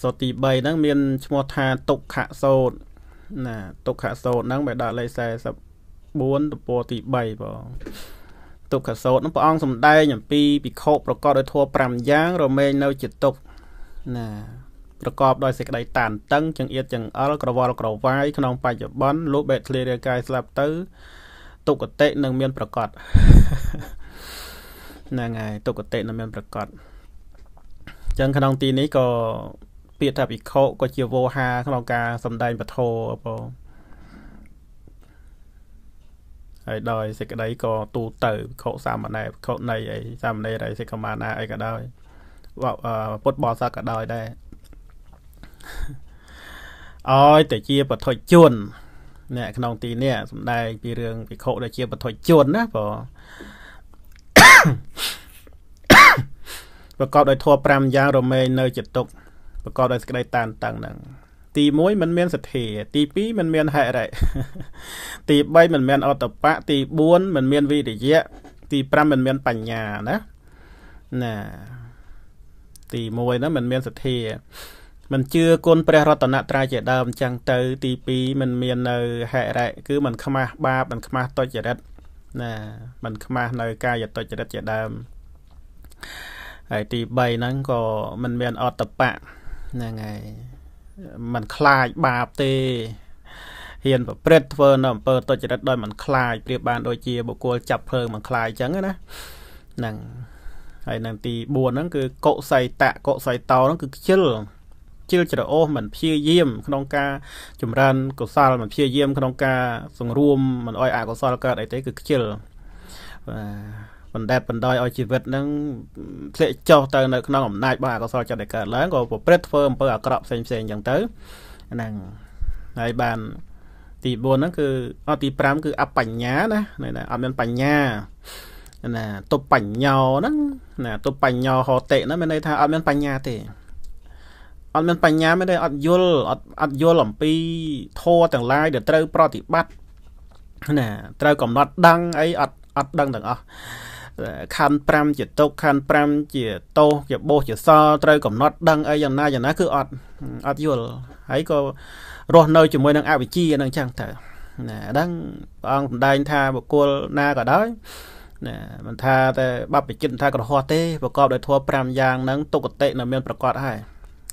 សូត្រទី3ហ្នឹងមានឈ្មោះថាទុក្ខសូត្រណាទុក្ខសូត្រហ្នឹងបែរដល់លេខ44ទំព័រទី3បងទុក្ខសោតនោះព្រះអង្គសំដែងអំពីពិខុប្រកបដោយធម៌5យ៉ាងរមែងនៅ ជាទុក្ខណាប្រកបដោយសេចក្តីតានតឹងចង្អៀតចង្អល់ក្រវល់ក្រវាយក្នុងបច្ចុប្បន្នលោកបែកធ្លារាកាយស្លាប់ទៅទុក្ខតិនឹងមាន ប្រកបហ្នឹងហើយទុក្ខតិនឹងមាន ប្រកបអញ្ចឹងក្នុងទីនេះក៏ពាក្យថាភិក្ខុក៏ជាវោហារក្នុង ការសំដែងពធបងហើយដោយសេចក្តីក៏ទូទៅភិក្ខុសាមណេរភិក្ខុនៃអីសាមណេរអីសិក្ខាមាណាអីក៏ដោយពុទ្ធបរិស័ទក៏ដោយដែរឲ្យតែជាពធុជនអ្នកក្នុងទីនេះសំដែងពីរឿងភិក្ខុដែលជាពធុជនណាបងប្រកបដោយធម៌5យ៉ាងរមែងនៅចិត្តទុក្ខប្រកបដោយសេចក្តីតានតឹងហ្នឹង ទី1มันមានសទ្ធាទី2มันមានហិរិទី3มันមានអតបៈទី4มันមានវិរិយៈទី5มันមានបញ្ញាណាណា ទី1ហ្នឹងมันមានសទ្ធាมันជឿគុណព្រះរតនត្រ័យជាដើមអញ្ចឹងទៅ ទី2มันមាននៅហិរិគឺมันខ្មាស់បាបมันខ្មាស់ទុច្ចរិតណាมันខ្មាស់នៅកាយទុច្ចរិតជាដើមហើយទី3ហ្នឹងក៏มันមាន អតបៈហ្នឹងហើយมันខ្លាចបាបទេហ៊ានប្រព្រឹត្តធ្វើនៅអំពើទុច្ចរិតដោយមិនខ្លាចប្រៀបបានដូចជាបុគ្គលចាប់ភ្លើងមិនខ្លាចអញ្ចឹងណាហ្នឹងហើយនៅទី4ហ្នឹង គឺកុសៃតៈកុសៃតោហ្នឹងគឺខ្ជិលខ្ជិលច្រអូសមិនព្យាយាម ក្នុងការ ចម្រើនកុសលមិនព្យាយាមក្នុងការសង្រួមមិនអោយអកុសលកើតអីទេគឺខ្ជិលបាទបណ្ដេតបណ្ដោយឲ្យជីវិតនឹងធ្លាក់ចុះទៅនៅក្នុងអំណាចរបស់អកុសលចិត្តដែលកើតឡើងក៏ប្រព្រឹត្តធ្វើអំពើអាក្រក់ផ្សេងផ្សេងអញ្ចឹងទៅហ្នឹងហើយបានទី4ហ្នឹងគឺអត់ទី5គឺអបញ្ញាណាណាអត់មានបញ្ញាណាទុបបញ្ញោហ្នឹងណាទុបបញ្ញោហតិហ្នឹងមានន័យថាអត់មានបញ្ញាទេអត់មានបញ្ញាមានន័យអត់យល់អត់អត់យល់អំពីធម៌ទាំងឡាយដែលត្រូវប្រតិបត្តិណាត្រូវកំណត់ដឹងអីអត់អត់ដឹងទាំងអស់ខណ្ឌ5ជាទុកខណ្ឌ5ជាតោសជាបោសជាសល់ត្រូវកំណត់ដឹងអីយ៉ាងណាយ៉ាងណាគឺអត់អត់យល់ហើយក៏រស់នៅជាមួយនឹងអវិជ្ជាហ្នឹងចឹងទៅណាហ្នឹងព្រះអង្គសម្ដែងថាបុគ្គលណាក៏ដោយណាមិនថាតែបបជិនថាក្រហោះទេប្រកបដោយធម៌5យ៉ាងហ្នឹងទុគតិនៅមានប្រកបហើយ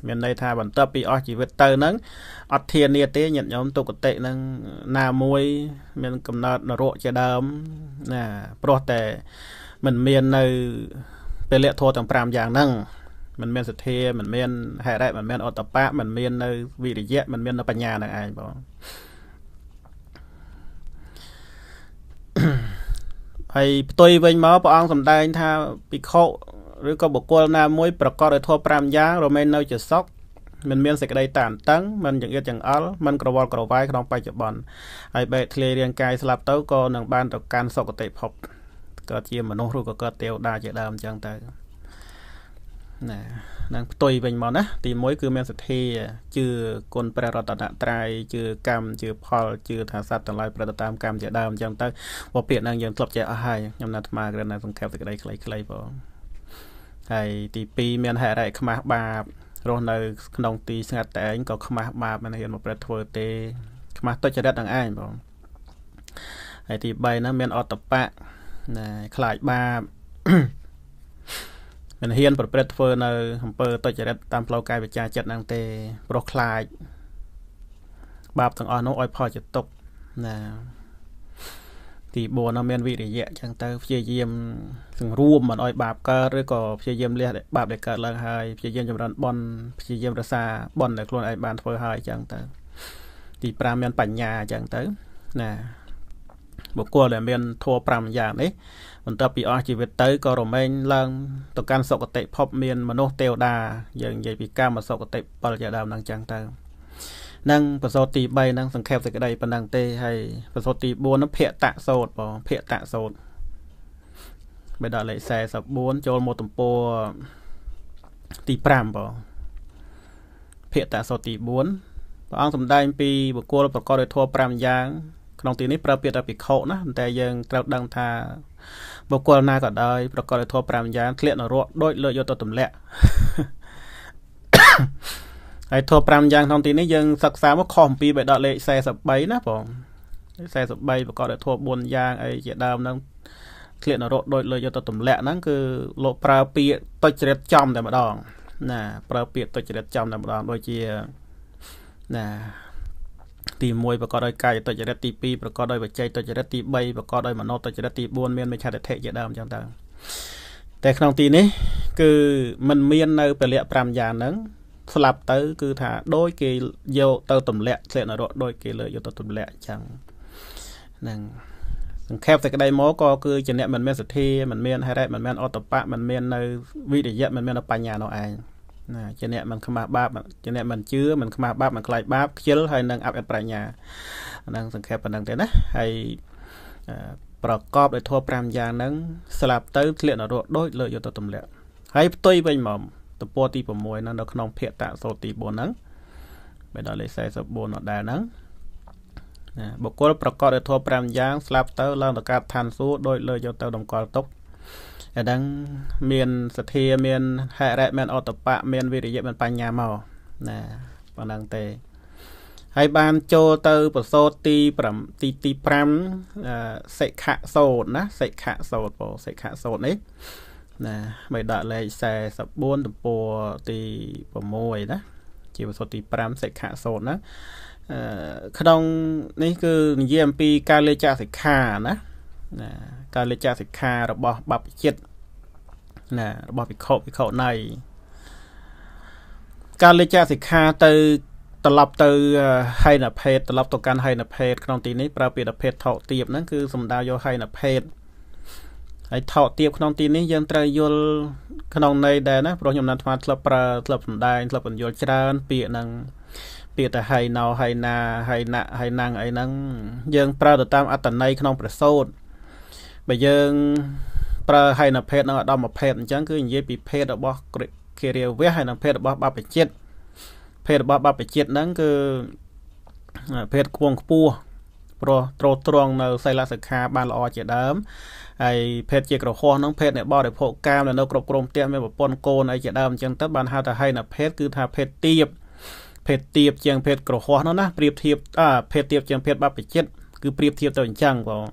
មានន័យថាបន្ទាប់ពីអស់ជីវិតទៅហ្នឹងអត់ធានាទេញាតិញោមទុគតិហ្នឹងណាមួយមានកំណត់នរកជាដើមណាព្រោះតែมันមាននៅពលៈធម៌ទាំង5យ៉ាងហ្នឹងมันមានសទ្ធាมันមានហេរៈมันមានអត្តបៈมันមាននៅវិរិយៈมันមាននៅបញ្ញានឹងឯងបងហើយផ្ទុយវិញមកព្រះអង្គសម្ដែងថាភិក្ខុឬក៏បុគ្គលណាមួយ ប្រកបដោយធម៌5យ៉ាងរមែងនៅជាសុខមិនមានសេចក្តីតានតឹងមិនចង្អៀតចង្អល់មិនក្រវល់ក្រវាយក្នុងបច្ចុប្បន្នហើយបែកធ្លាយរាងកាយស្លាប់ទៅក៏នឹងបានទៅកាន់សុគតិភព។គាត់ជាមនុស្សឬក៏គាត់ទេវតាជាដើមអញ្ចឹងទៅណានឹងផ្ទុយវិញមកណាទី1គឺមានសទ្ធាជឿគុណព្រះរតនត្រ័យជឿកម្មជឿផលជឿថាសត្វទាំងឡាយប្រតិតាមកម្មជាដើមអញ្ចឹងទៅពពាកហ្នឹងយើងធ្លាប់ចេះអស់ហើយខ្ញុំណាត់អាត្មាគ្រាន់តែសង្ខេបសេចក្តីខ្លីៗបងហើយទី2មានហេរិខ្មាស់បាបរស់នៅ ក្នុងទីស្ងាត់តែឯងក៏ខ្មាស់បាបមិនហ៊ានមកប្រព្រឹត្តធ្វើទេ ខ្មាស់ទុច្ចរិតទាំងឯងបងហើយទី3ហ្នឹងមាន អតបៈណាខ្លាចបាបមិនហ៊ានប្រព្រឹត្តធ្វើនៅអំពើទុច្ចរិតតាមផ្លូវកាយវិជាចិត្តហ្នឹងទេព្រោះខ្លាចបាបទាំងអស់នោះឲ្យផលជាទុកណាទី4នោះមានវិរិយៈចឹងទៅព្យាយាម សង្រួមមិនឲ្យបាបកើតឬក៏ព្យាយាមលះបាបដែលកើតឡើងហើយព្យាយាមចម្រើនបន់ព្យាយាម រសាបន់ដែលខ្លួនឯងបានធ្វើហើយចឹងទៅ ទី5មានបញ្ញាចឹងទៅណាបុគ្គលដែលមានធัว5យ៉ាងនេះបន្ទាប់ពីអស់ជីវិតទៅក៏រមែងឡើងទៅកាន់សុគតិភពមានមនុស្សទេវតាយើងនិយាយពីកម្មសុគតិ7ជាដើមហ្នឹងចឹងទៅនឹងប្រសូតទី3ហ្នឹងសង្ខេបសេចក្តីប៉ុណ្ណឹងទេហើយប្រសូតទី4ហ្នឹងភៈតៈសោតបងភៈតៈសោតបែរដល់លេខ44ចូលមកទំព័រទី5បងភៈតៈសោតទី4ព្រះអង្គសម្ដែងពីបុគ្គលប្រកបដោយធម៌5យ៉ាងក្នុងទីនេះប្រើពាក្យថាភិក្ខុណាតែយើងត្រូវដឹងថាបុគ្គលណាក៏ដោយប្រកបដោយធម៌5យ៉ាងធ្លាក់នរកដូចលើកយកទៅទម្លាក់ហើយធម៌5យ៉ាងក្នុងទីនេះយើងសិក្សាមកខុសអំពីបេដកលេខ43ណា បង43ប្រកបដោយធម៌4យ៉ាងអីជាដើមហ្នឹងធ្លាក់នរកដូចលើយកទៅទម្លាក់ហ្នឹងគឺលោកប្រើពាក្យទុច្ចរិតចំតែម្ដងណាប្រើពាក្យទុច្ចរិតចំតែម្ដងដូចជាណាទី1ប្រកបដោយកាយទុច្ចរិតទី2ប្រកបដោយវចីទុច្ចរិតទី3ប្រកបដោយមនោទុច្ចរិតទី4មានមិច្ឆាទិដ្ឋិជាដើមចឹងទៅតែក្នុងទីនេះ គឺมันមាននៅ ពលៈ5យ៉ាងហ្នឹងស្លាប់ទៅគឺថាដោយគេយកទៅទម្លាក់ធ្លាក់នរកដោយគេលើកយកទៅទម្លាក់ចឹងហ្នឹងសង្ខេបតែក្តីមកក៏គឺជាអ្នកមិនមានសទ្ធាមិនមានហេរៈមិនមានអតបៈមិនមាននៅវិរិយៈមិនមានបញ្ញានោះឯងណាជាអ្នកមិនខ្មាស់បាបជាអ្នកមិនជឿមិនខ្មាស់បាបមិនខ្លាចបាបខ្ជិលហើយនឹងអភិប្រាជ្ញាហ្នឹងសង្ខេបប៉ុណ្ណឹងទេណាហើយប្រកបដោយធម៌5យ៉ាងហ្នឹងស្លាប់ទៅធ្លាក់នរកដូចលើកយកទៅទម្លាក់ ហើយផ្ទុយវិញមកទំព័រទី6ហ្នឹងនៅក្នុងភាគតសោទី4ហ្នឹងបែរដល់លេខ44នោះដែរហ្នឹងបុគ្គលប្រកបដោយធម៌5យ៉ាងស្លាប់ទៅឡើងទៅកាត់ឋានសួគ៌ដោយលើកយកទៅតម្កល់ទុកអាហ្នឹង មានសទ្ធាមានហេរៈមានអតបៈមាន វិរិយៈមានបញ្ញាមកណាប៉ុណ្ណឹងទេហើយបានចូលទៅប្រសូតទី5ទីទី5សិក្ខសោតណា សិក្ខសោតបងសិក្ខសោតនេះណាបីដកលេខ44ទំព័រទី6ណា ជាប្រសូតទី5សិក្ខសោតណាក្នុងនេះគឺនិយាយអំពី ការលេចចាសិក្ខាណាណាការលេចចាសិក្ខារបស់បព្វជិតណា របស់វិខភិខុណៃការលេចចាសិក្ខាទៅត្រឡប់ទៅហៃណភេទត្រឡប់ទៅកាន់ហៃណភេទក្នុងទីនេះប្រើពាក្យភេទថោទៀបហ្នឹងគឺសំដៅយកហៃណភេទហើយថោទៀបក្នុងទីនេះយើងត្រូវយល់ក្នុងន័យដែរណាព្រោះខ្ញុំបានថ្មធ្លាប់ប្រើធ្លាប់សំដែងធ្លាប់បញ្យល់ច្រើន ពាក្យហ្នឹងពាក្យតែហៃណោហៃណាហៃណៈហៃណាំងអីហ្នឹងយើងប្រើទៅតាម អត្តន័យក្នុងប្រសូតបើយើងប្រើហៃណភេទនិងអត្តមភេទអញ្ចឹងគឺនិយាយពីភេទរបស់គិរាវះហើយនិងភេទរបស់បព្វជិតភេទរបស់បព្វជិតហ្នឹងគឺភេទខ្ពងខ្ពស់ព្រោះត្រោតត្រង់នៅសិលាសិក្ខាបានល្អជាដើមហើយភេទជាក្រហមហ្នឹងភេទអ្នកបរិភោគកាមនៅគ្រប់គ្រងផ្ទះមានប្រពន្ធកូនអីជាដើមអញ្ចឹងទៅបានហៅថាហៃណភេទគឺថាភេទទៀបភេទទៀបជាង ភេទក្រហមនោះណាប្រៀបធៀបអាភេទទៀបជាងភេទបព្វជិតគឺប្រៀបធៀបទៅអញ្ចឹងបង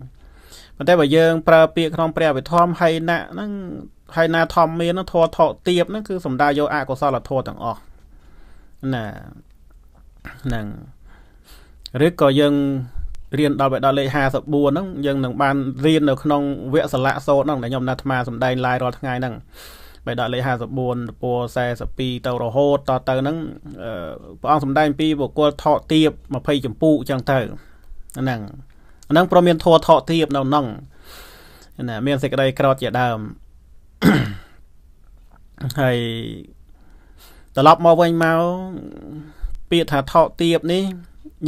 ប៉ុន្តែបើយើងប្រើពាក្យក្នុងព្រះវិធម្មហៃណៈហ្នឹងហៃណាធម្មមានធរថោទៀបហ្នឹងគឺសំដៅយកអកុសលធម៌ទាំងអស់ណាហ្នឹងឬក៏យើងរៀនដល់បែដល់លេខ54ហ្នឹងយើងនឹងបានរៀននៅក្នុងវគ្គសាលាសូត្រហ្នឹងដែលខ្ញុំណាត់អាត្មាសម្ដែងឡាយរាល់ថ្ងៃហ្នឹងបែដល់លេខ54តពួរ42ទៅរហូតតទៅហ្នឹងព្រះអង្គសម្ដែងពីបុគ្គលថោទៀប20ចម្ពោះអញ្ចឹងទៅហ្នឹងហ្នឹងព្រមមានធัวថោទៀបនៅក្នុងណាមានសេចក្តីក្រោតជាដើមហើយត្រឡប់មកវិញមកពាក្យថាថោទៀបនេះ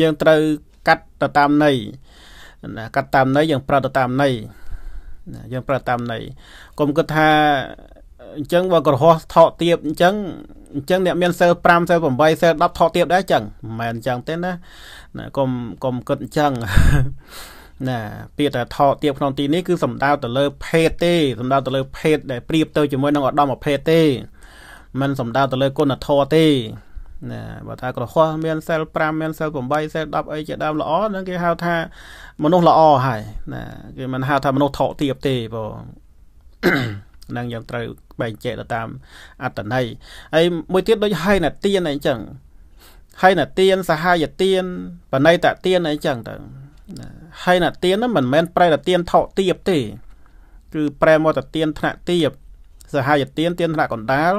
យើងត្រូវកាត់ទៅតាមន័យណាកាត់តាមន័យយើងប្រើទៅតាមន័យណាយើង ប្រើតាមន័យកុំគិតថាអញ្ចឹងបើក្រហោះថោទៀបអញ្ចឹងអញ្ចឹងអ្នកមានសិល5សិល8សិល10ថោទៀបដែរអញ្ចឹងមិនមែនអញ្ចឹងទេណាណាកុំកុំគិតអញ្ចឹងណាពាក្យតែថោទៀបក្នុងទីនេះគឺសំដៅទៅលើ ភេទទេសំដៅទៅលើ ភេទដែលប្រៀបទៅជាមួយនឹងឧត្តមភេទទេมันសំដៅទៅលើគុណធម៌ទេណាបើថាក្រហមមានសិល5មានសិល8សិល10អីជាដើមល្អនឹងគេហៅថាមនុស្សល្អហើយណាគេមិនហៅថាមនុស្សថោទៀបទេបងនឹងយើងត្រូវបែងចែកទៅតាមអត្តន័យហើយមួយទៀតដូចហើយណាទៀនអីចឹងហើយណាទៀនសហាយទៀនបណៃតទៀនអីចឹងទៅណាហើយណាទៀនហ្នឹងមិនមែនប្រែតាទៀនថោកទៀបទេគឺប្រែមកតាទៀនថ្នាក់ទៀបសហាយទៀនទៀនថ្នាក់កណ្ដាល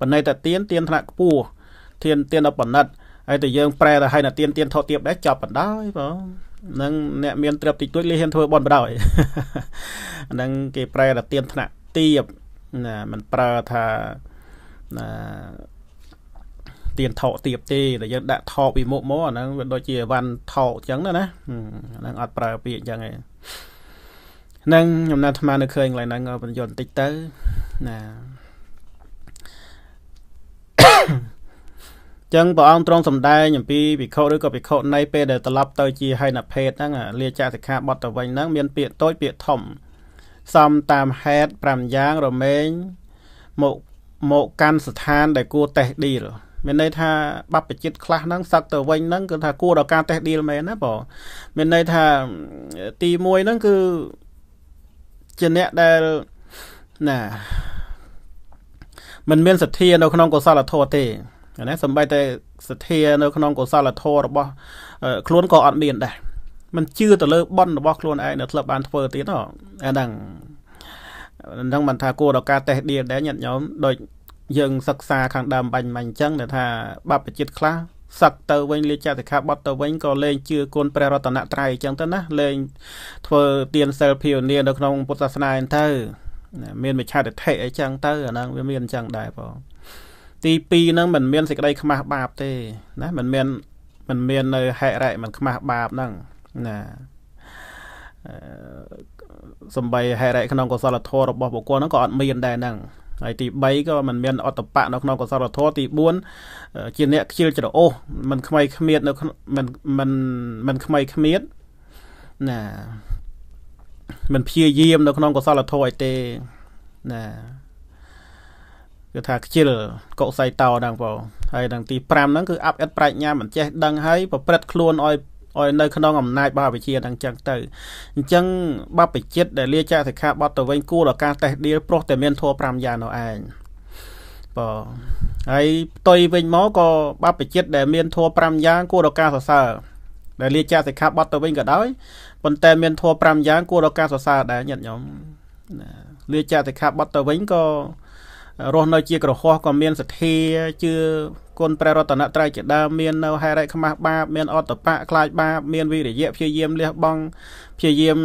បណ្ណៃតាទៀនទៀនថ្នាក់ខ្ពស់ទៀនទៀនដល់បណ្ណិតហើយតែយើងប្រែទៅហើយណាទៀនទៀនថោកទៀបដែរចប់បណ្ដោយបងនឹងអ្នកមានទ្រព្យតិចតួចលេហ៊ានធ្វើបនបដ ாய் ហ្នឹងគេប្រែតាទៀនថ្នាក់ទៀបណាមិនប្រើថាណាទៀនថោកទៀបទេតែយើងដាក់ថោកពីមុខមកអាហ្នឹងវាដូចជាវ៉ាន់ថោកអញ្ចឹងណាណាអាហ្នឹងអត់ប្រើពាក្យអញ្ចឹងឯងហ្នឹងខ្ញុំណាត់អាត្មានៅឃើញកន្លែងហ្នឹងបញ្យល់បន្តិចទៅណាចឹងព្រះអង្គទ្រង់សម្ដែងអំពីភិក្ខុឬក៏ភិក្ខុនៃពេលដែលត្រឡប់ទៅជាហិនភេទហ្នឹងលាចាសិក្ខាបទទៅវិញហ្នឹងមានពាក្យតូចពាក្យធំសំតាមហេតុ5យ៉ាងរមែងមកមកកាន់ស្ថានដែលគួរតេះឌីលមានន័យថាបបជិតខ្លះហ្នឹងសឹកទៅវិញហ្នឹងគឺថាគួរដល់ការតេស្តឌីលមែនណាបងមានន័យថាទី1ហ្នឹងគឺជាអ្នកដែលណាมันមានសទ្ធានៅ ក្នុងកុសលធម៌ទេណាសំបីតែសទ្ធានៅក្នុងកុសលធម៌របស់ខ្លួនក៏អត់មានដែរมันជឿទៅលើប៉ុនរបស់ខ្លួនឯងនៅធ្លាប់បានធ្វើទៀតហ្នឹងអាហ្នឹងហ្នឹងមិនថាគួរដល់ការតេស្តឌីលដែរញាតិញោមដូចយើងសិក្សាខាងដើមបាញ់មិញអញ្ចឹងដែលថាបបជាតិខ្លះសឹកទៅវិញលេខចតិកាបត់ទៅវិញក៏លែងជឿគុណព្រះរតនត្រ័យអញ្ចឹងទៅណាលែងធ្វើទានសិលភាវនានៅក្នុងពុទ្ធសាសនាហ្នឹងទៅមានមជ្ឈដ្ឋិដ្ឋិអីចឹងទៅអាហ្នឹងវាមានអញ្ចឹងដែរបងទី2ហ្នឹងมันមានសេចក្តី ខ្មាស់បាបទេណាมันមានมันមាននៅហេរៈมันខ្មាស់បាបហ្នឹងណាសំបីហេរៈក្នុងកុសលធម៌របស់បុគ្គលហ្នឹងក៏អត់មានដែរហ្នឹងហើយទី3ក៏មិនមានអត្តបៈនៅក្នុងកុសលធម៌ទី4ជាអ្នកខ្ជិលច្រអូសមិនខ្មៃខ្មៀតនៅមិនមិនមិនខ្មៃខ្មៀតណាមិនព្យាយាមនៅក្នុងកុសលធម៌អីទេណាគឺថាខ្ជិលកុសៃតោហ្នឹងបងហើយដល់ទី5ហ្នឹងគឺអាប់អិតប្រាជ្ញាមិនចេះដឹងហើយប្រព្រឹត្តខ្លួនឲ្យឲ្យនៅក្នុងអំណាចបាវិជាហ្នឹងចឹងទៅអញ្ចឹងបព្វជិតដែលលាចាសិក្ខាបទទៅវិញគួរដល់ការតេស្តឌៀលព្រោះតែមានធัว5យ៉ាងនោះឯងបាទហើយផ្ទុយវិញមកក៏បព្វជិតដែលមានធัว5យ៉ាងគួរដល់ការសរសើរដែលលាចាសិក្ខាបទទៅវិញក៏ដោយប៉ុន្តែ មានធัว5យ៉ាងគួរដល់ការសរសើរដែរញាតិញោមលាចាសិក្ខាបទទៅវិញក៏រស់នៅជាក្រហោះក៏មានសទ្ធាជឿគុណព្រះរតនត្រ័យជាដើមមាននៅហេរិខ្មាស់បាបមានអត្តបៈខ្លាចបាបមានវិរិយៈព្យាយាមលះបង់ព្យាយាម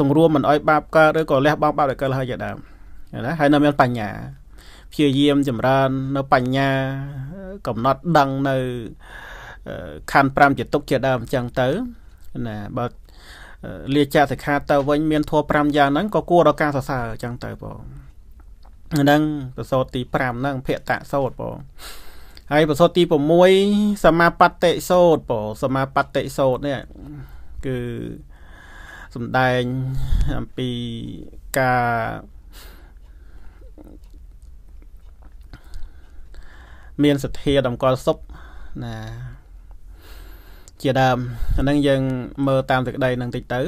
សង្រួមមិនអោយបាបកើតឬក៏លះបង់បាបដែលកើតហើយជាដើមណាហើយនៅមានបញ្ញាព្យាយាមចម្រើននៅបញ្ញា កំណត់ដឹងនៅខណ្ឌ5ជាទុកជាដើមអញ្ចឹងទៅណាបើលាចាសិក្ខាទៅវិញមានធម៌5យ៉ាងហ្នឹងក៏គួរដល់ការសរសើរអញ្ចឹងទៅបងហ្នឹងបសោតទី5ហ្នឹងភតៈសោតបងហើយបសោតទី6សមាបត្តិសោតបងសមាបត្តិសោតនេះគឺសំដែងអំពីការមានសទ្ធាតម្កល់សុខណាជាដើមអាហ្នឹងយើងមើលតាមសេចក្តីនឹងតិចទៅ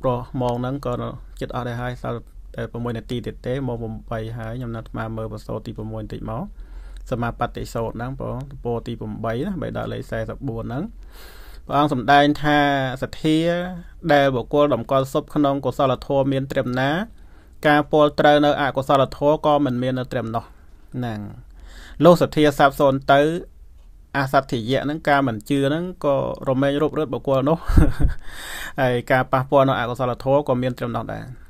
ព្រោះម៉ងហ្នឹងក៏ចិត្តអស់ដែរហើយសល់តែ6នាទីទៀតទេម៉ោង8ហើយខ្ញុំណាត់អាមើលបសោទី6បន្តិចមកសមាបត្តិសោតហ្នឹងបងទំព័រទី8ណាបែរដល់លេខ44ហ្នឹងព្រះអង្គសម្ដែងថាសទ្ធា ដែលបុគ្គលតម្កល់សុបក្នុងកុសលធម៌មានត្រឹមណា ការពលត្រូវនៅអកុសលធម៌ក៏មិនមាននៅត្រឹមនោះហ្នឹងលោកសទ្ធាសាបសូនទៅ អាសទ្ធិយៈហ្នឹងការមិនជឿហ្នឹងក៏រមែងរូបរឹតបុគ្គលនោះហើយការប៉ះពាល់នៅអកុសលធម៌ក៏មានត្រឹមនោះដែរ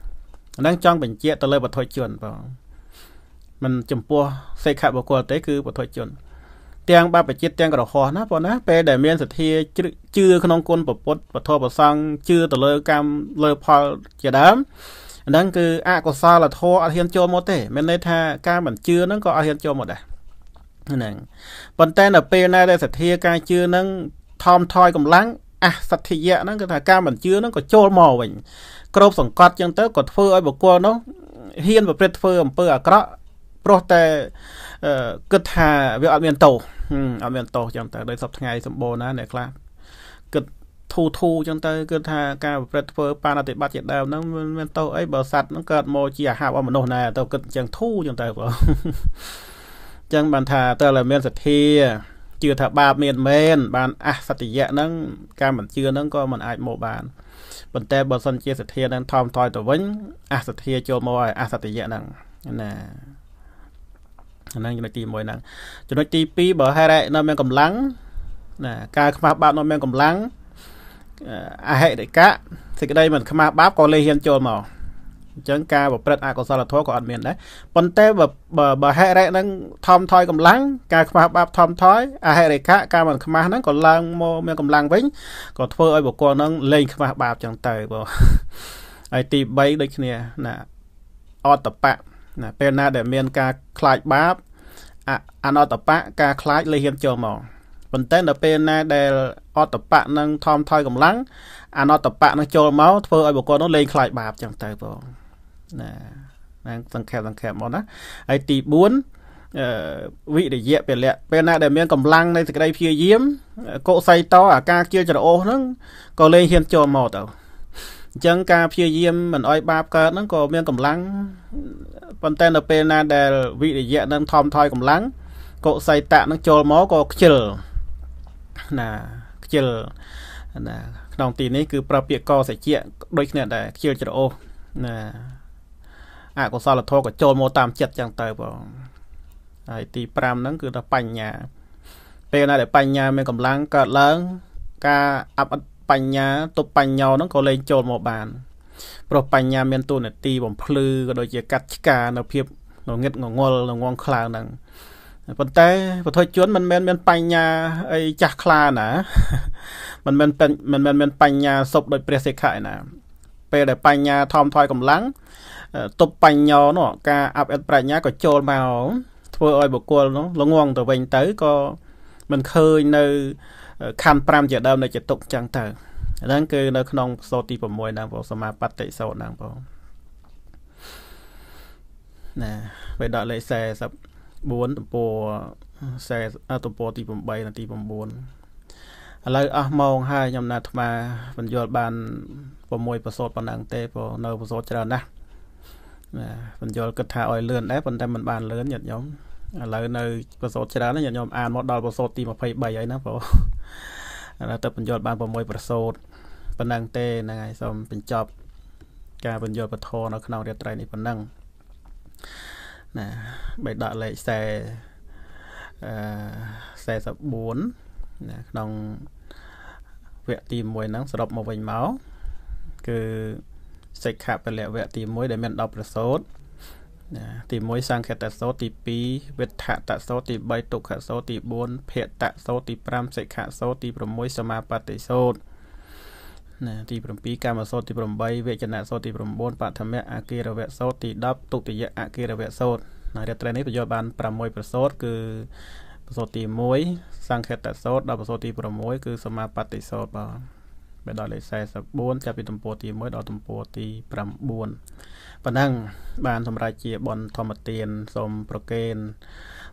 អានឹងចង់បញ្ជាក់ទៅលើវត្ថុជនបងมันចំពោះសិក្ខាបុគ្គលទេគឺវត្ថុជន ទាំងបព្វជិតទាំងក្រហោះណាបងណា ពេលដែលមានសទ្ធាជឿក្នុងគុណពពុទ្ធពធប្រសង់ជឿទៅលើកម្មលើផលជាដើមហ្នឹងគឺ អកុសលធម៌អត់ហ៊ានចូលមកទេមានន័យថាការមិនជឿហ្នឹងក៏អត់ហ៊ានចូលមកដែរហ្នឹងប៉ុន្តែនៅពេលណា ដែលសទ្ធាការជឿហ្នឹងថមថយកម្លាំងអសទ្ធិយៈហ្នឹងគឺថាការមិនជឿហ្នឹងក៏ចូលមកវិញគ្របសង្កត់ចឹងទៅក៏ធ្វើឲ្យបុគ្គលនោះហ៊ាន ប្រព្រឹត្តធ្វើអំពើអាក្រក់ព្រោះតែគិតថាវាអត់មានទោសអត់មានទោសចឹងទៅដោយសពថ្ងៃសម្បូរណាអ្នកខ្លះគិតធូធូចឹងទៅគិតថាការប្រព្រឹត្តធ្វើបាណតិបត្តិជាដើមហ្នឹងមិនមានទោសអីបើសัตว์ហ្នឹងកើតមកជាអាហាររបស់មនុស្សណាទៅគិតចឹងធូចឹងទៅបងចឹងបានថាតើឡើយមានសទ្ធាជឿថាបាបមានមែនបានអសតិយៈហ្នឹងការមិនជឿហ្នឹងក៏មិនអាចមកបានប៉ុន្តែបើសិនជាសទ្ធានឹងថមថយទៅវិញអសទ្ធាចូលមកហើយអសតិយៈហ្នឹងណាអានឹងចំណុចទី1ហ្នឹងចំណុចទី2បើហេរៈនៅមានកម្លាំងណាការខ្មាស់បាបនៅមានកម្លាំងអហិតិកៈសេចក្តីមិនខ្មាស់បាបក៏លេះហ៊ានចូលមកអញ្ចឹងការប្រព្រឹត្តអកុសលធម៌ក៏អត់មានដែរប៉ុន្តែបើបើហិរិនឹងថមថយកម្លាំងការខ្មាស់បាបថមថយអហិរិកៈការមិនខ្មាស់ហ្នឹងក៏ឡើងមកមានកម្លាំងវិញក៏ធ្វើឲ្យបុគ្គលហ្នឹងលែងខ្មាស់បាបចឹងទៅបងហើយទី3ដូចគ្នាណាអតបៈណាពេលណាដែលមាន ការខ្លាចបាបអនតបៈការខ្លាចលែងហ៊ានចូលមកប៉ុន្តែដល់ពេលណា ដែលអតបៈនឹងថមថយកម្លាំងអនតបៈនឹងចូលមកធ្វើឲ្យបុគ្គលនោះលែងខ្លាចបាបចឹងទៅបងណាសង្ខេបសង្ខេបមកណាហើយទី4វិរិយៈពលៈពេលណាដែលមានកម្លាំងនៃសេចក្តីព្យាយាមកុសីតអាការជាច្រអូសហ្នឹងក៏លែងហ៊ានចូលមកទៅអញ្ចឹងការព្យាយាមមិនអោយបាបកើតហ្នឹងក៏មានកម្លាំងប៉ុន្តែនៅពេលណាដែលវិរិយៈនឹងថមថយកម្លាំងកុសីតៈនឹងចូលមកក៏ខ្ជិលណាខ្ជិលណាក្នុងទីនេះគឺប្រពាកកសច្ចៈដូចគ្នាដែរខ្ជិលច្រអូសណាអកុសលធម៌ក៏ចូលមកតាមចិត្តចឹងទៅបងហើយទី5ហ្នឹងគឺថាបញ្ញា ពេលណាដែលបញ្ញាមានកម្លាំងកើតឡើង ការអាប់បញ្ញាទប់បញ្ញោហ្នឹងក៏លែងចូលមកបានព្រោះបញ្ញាមានទូនាទីបំភ្លឺក៏ដូចជាកាត់ឆ្ការនៅភាពងងឹតងងល់ងងខ្លៅហ្នឹងប៉ុន្តែពុទ្ធជនមិនមែនមានបញ្ញាអីចាស់ខ្លាណាមិនមែនមិនមែនមានបញ្ញាសុបដោយព្រះសិក្ខឯណា ពេលដែលបញ្ញាថមថយកម្លាំងទប់បញ្ញោនោះ ការអាប់អិតប្រាជ្ញាក៏ចូលមកធ្វើឲ្យបុគ្គលនោះល្ងងទៅវិញទៅក៏មិនឃើញនៅខណ្ឌ5ជាដើមនៅចតុកចឹងទៅហ្នឹងគឺនៅក្នុងសូត្រទី6ដែរបងសមាបត្តិសូត្រហ្នឹងបងណាបេដកលេខ44ទំព័រ40ទំព័រទី8និងទី9ឥឡូវអស់ម៉ោងហើយខ្ញុំណាត់អាត្មាបញ្យល់បាន6ប្រសូតប៉ុណ្ណឹងទេព្រោះនៅប្រសូតច្រើនណាស់ណាបញ្យល់គិតថាឲ្យលឿនដែរប៉ុន្តែมันបានលឿនញាតិញោមឥឡូវនៅប្រសូតច្រើនញាតិញោមអានមកដល់ប្រសូតទី23ហើយណាបងឥឡូវទៅបញ្យល់បាន6ប្រសូតប៉ុណ្ណឹងទេហ្នឹងហើយសូមបញ្ចប់ការ បញ្យល់ពធនៅក្នុងរាត្រីនេះប៉ុណ្ណឹងណាបីដកលេខ40អឺ44ណាក្នុងវគ្គទី1ហ្នឹងសរុបមកវិញមកគឺសិក្ខាបលវៈទី1ដែលមាន10ប្រសូតណាទី1សង្ខេតសោតទី2វិដ្ឋតសោតទី3ទុក្ខសោតទី4ភេតសោតទី5សិក្ខាសោតទី6សមាបត្តិសោតណាទី7កម្មសោតទី8វេចនៈសោតទី9បឋមៈអគិរវៈសោតទី10ទុតិយអគិរវៈសោតណារាត្រីនេះបញ្យល់បាន6ប្រសូតគឺប្រសូតទី1សង្ខេតសោតដល់ប្រសូតទី6គឺសមាបត្តិសោតបាទពេលដល់លេខ44ចាប់ពីទំព័រទី1ដល់ទំព័រទី9ប៉ុណ្ណឹងបានសម្រេចជាបនធម្មទាន សូមប្រគេន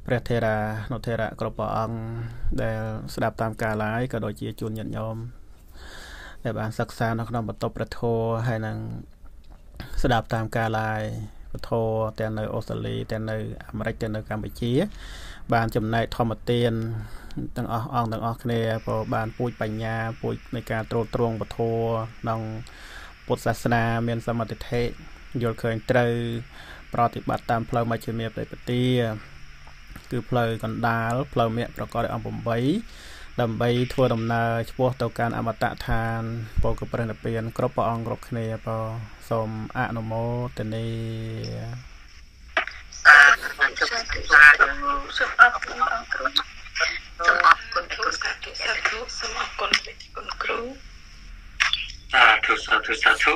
ព្រះថេរានុថេរៈគ្រប់ព្រះអង្គដែល ស្ដាប់តាមការឡាយក៏ដូចជាជួនញាតិញោមដែលបានសិក្សានៅក្នុងបន្ទប់ព្រះធម៌ហើយនឹងស្ដាប់តាមការឡាយពធទាំងនៅអូស្ត្រាលីទាំងនៅអាមេរិកទាំងនៅកម្ពុជា បានចំណែកធម្មទានទាំងអស់អង្គទាំងអស់គ្នាក៏បានពូជបញ្ញាពូជនៃការត្រួតត្រងពធក្នុងពុទ្ធសាសនាមានសមត្ថធិយល់ឃើញត្រូវប្រតិបត្តិតាមផ្លូវមជ្ឈិមាបតិគឺផ្លូវកណ្ដាលផ្លូវមគ្គប្រកបដោយអង្គ8ដើម្បីធ្វើដំណើរឆ្ពោះទៅកាន់អមតៈឋានពលកព្រះនិព្វានគ្រប់ព្រះអង្គគ្រប់គ្នាប្រសូមអនុមោទនីសូមអរគុណអង្គគ្រូសូមអរគុណគ្រូសាធុសាធុសូមអរគុណគុណគ្រូសាធុសាធុសាធុ